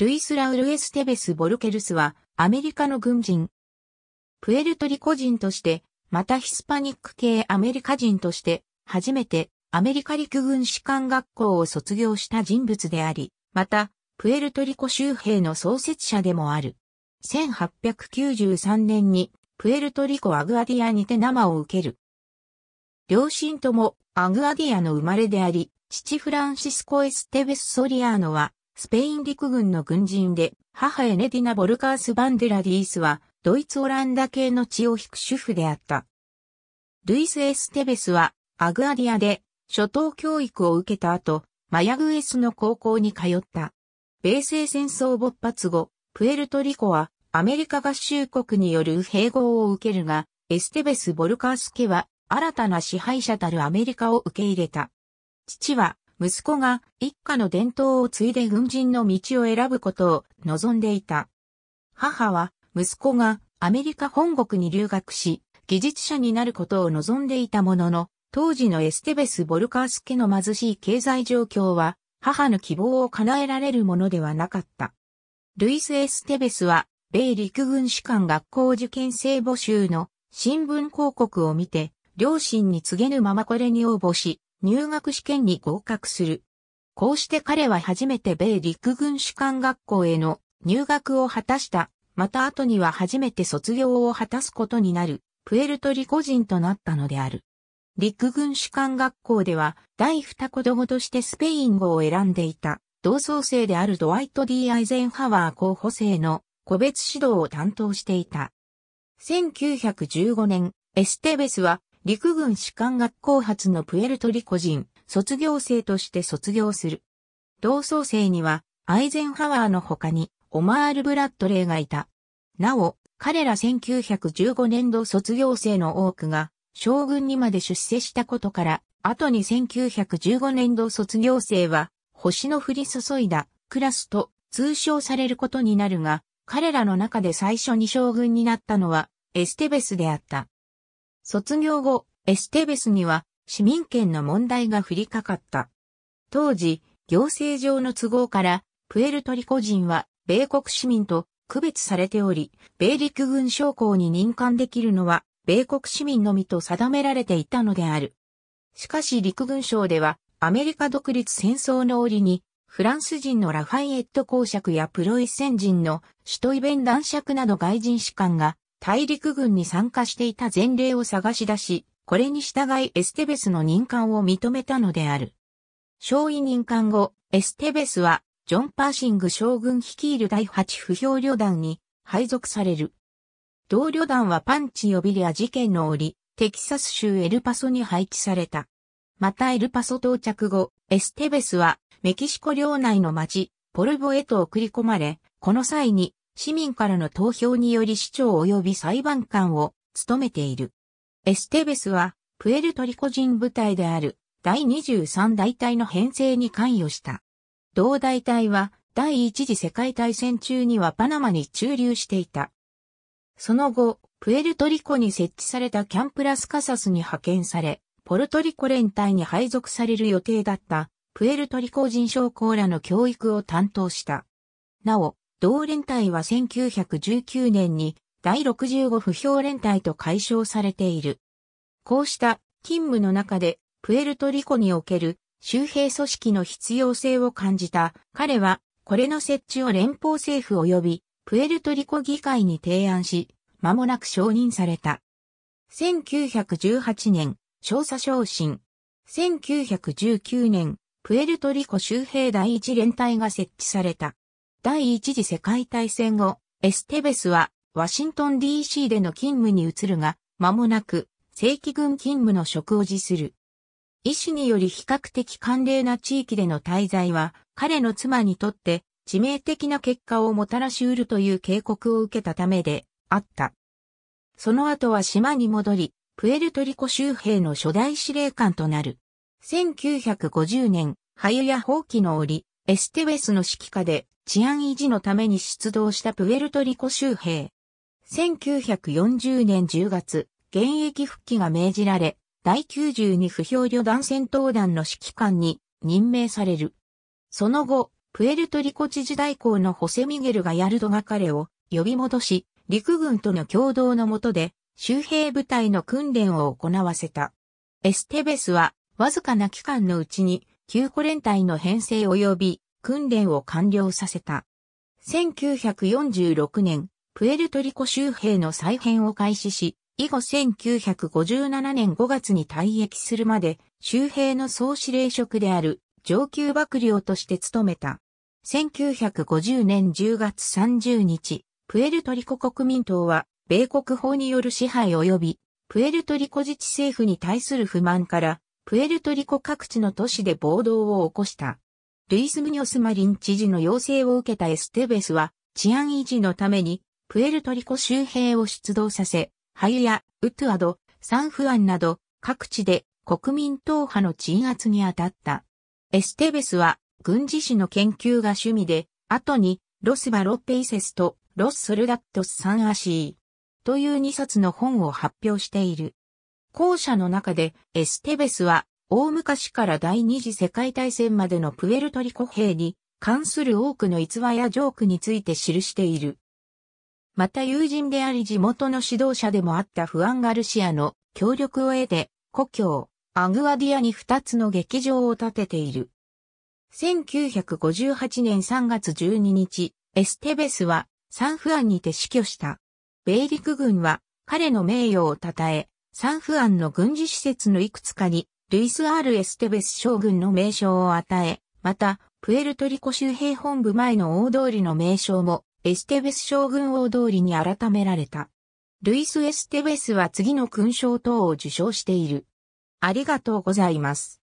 ルイス・ラウル・エステベス・ボルケルスは、アメリカの軍人。プエルトリコ人として、またヒスパニック系アメリカ人として、初めてアメリカ陸軍士官学校を卒業した人物であり、また、プエルトリコ州兵の創設者でもある。1893年に、プエルトリコ・アグアディアにて生を受ける。両親ともアグアディアの生まれであり、父フランシスコ・エステベス・ソリアーノはスペイン陸軍の軍人で、母エネディナ・ボルカース・バンデラディースは、ドイツ・オランダ系の血を引く主婦であった。ルイス・エステベスは、アグアディアで、初等教育を受けた後、マヤグエスの高校に通った。米西戦争勃発後、プエルトリコはアメリカ合衆国による併合を受けるが、エステベス・ボルカース家は新たな支配者たるアメリカを受け入れた。父は息子が一家の伝統を継いで軍人の道を選ぶことを望んでいた。母は息子がアメリカ本国に留学し、技術者になることを望んでいたものの、当時のエステベス・ボルカース家の貧しい経済状況は、母の希望を叶えられるものではなかった。ルイス・エステベスは、米陸軍士官学校受験生募集の新聞広告を見て、両親に告げぬままこれに応募し、入学試験に合格する。こうして彼は初めて米陸軍士官学校への入学を果たした。また後には初めて卒業を果たすことになる、プエルトリコ人となったのである。陸軍士官学校では、第二子供としてスペイン語を選んでいた、同窓生であるドワイト・ D・ アイゼンハワー候補生の個別指導を担当していた。1915年、エステベスは陸軍士官学校発のプエルトリコ人、卒業生として卒業する。同窓生には、アイゼンハワーの他に、オマール・ブラッドレーがいた。なお、彼ら1915年度卒業生の多くが、将軍にまで出世したことから、後に1915年度卒業生は、星の降り注いだクラスと通称されることになるが、彼らの中で最初に将軍になったのはエステベスであった。卒業後、エステベスには市民権の問題が降りかかった。当時、行政上の都合から、プエルトリコ人は米国市民と区別されており、米陸軍将校に任官できるのは、米国市民のみと定められていたのである。しかし陸軍省では、アメリカ独立戦争の折に、フランス人のラファイエット公爵やプロイセン人の首都イベン男爵など外人士官が大陸軍に参加していた前例を探し出し、これに従いエステベスの任官を認めたのである。少尉任官後、エステベスは、ジョン・パーシング将軍率いる第8不評旅団に配属される。同旅団はパンチ呼びリア事件の折、テキサス州エルパソに配置された。またエルパソ到着後、エステベスはメキシコ領内の町、ポルボへと送り込まれ、この際に市民からの投票により市長及び裁判官を務めている。エステベスは、プエルトリコ人部隊である第23大隊の編成に関与した。同大隊は第一次世界大戦中にはパナマに駐留していた。その後、プエルトリコに設置されたキャンプラスカサスに派遣され、ポルトリコ連隊に配属される予定だった、プエルトリコ人将校らの教育を担当した。なお、同連隊は1919年に第65不評連隊と解消されている。こうした勤務の中でプエルトリコにおける周平組織の必要性を感じた彼はこれの設置を連邦政府及びプエルトリコ議会に提案し、間もなく承認された。1918年、少佐昇進。1919年、プエルトリコ州兵第一連隊が設置された。第一次世界大戦後、エステベスはワシントン DC での勤務に移るが、間もなく正規軍勤務の職を辞する。医師により比較的寒冷な地域での滞在は、彼の妻にとって致命的な結果をもたらし得るという警告を受けたためであった。その後は島に戻り、プエルトリコ州兵の初代司令官となる。1950年、ハユや放棄の折、エステベスの指揮下で治安維持のために出動したプエルトリコ州兵。1940年10月、現役復帰が命じられ、第92不評旅団戦闘団の指揮官に任命される。その後、プエルトリコ知事代行のホセミゲルがヤルドが彼を呼び戻し、陸軍との共同の下で、周兵部隊の訓練を行わせた。エステベスは、わずかな期間のうちに、旧コ連隊の編成及び訓練を完了させた。1946年、プエルトリコ州兵の再編を開始し、以後1957年5月に退役するまで、州兵の総司令職である上級幕僚として務めた。1950年10月30日、プエルトリコ国民党は、米国法による支配及び、プエルトリコ自治政府に対する不満から、プエルトリコ各地の都市で暴動を起こした。ルイス・ムニョス・マリン知事の要請を受けたエステベスは、治安維持のために、プエルトリコ周辺を出動させ、ハユやウトゥアド、サンフアンなど、各地で国民党派の鎮圧に当たった。エステベスは、軍事史の研究が趣味で、後に、ロス・バ・ロッペイセスと、ロス・ソルダットス・サン・アシー、という2冊の本を発表している。後者の中で、エステベスは、大昔から第二次世界大戦までのプエルトリコ兵に関する多くの逸話やジョークについて記している。また友人であり地元の指導者でもあったフアン・ガルシアの協力を得て、故郷、アグアディアに2つの劇場を建てている。1958年3月12日、エステベスはサンフアンにて死去した。米陸軍は彼の名誉を称え、サンフアンの軍事施設のいくつかにルイス・アール・エステベス将軍の名称を与え、また、プエルトリコ州兵本部前の大通りの名称も、エステベス将軍大通りに改められた。ルイス・エステベスは次の勲章等を受章している。ありがとうございます。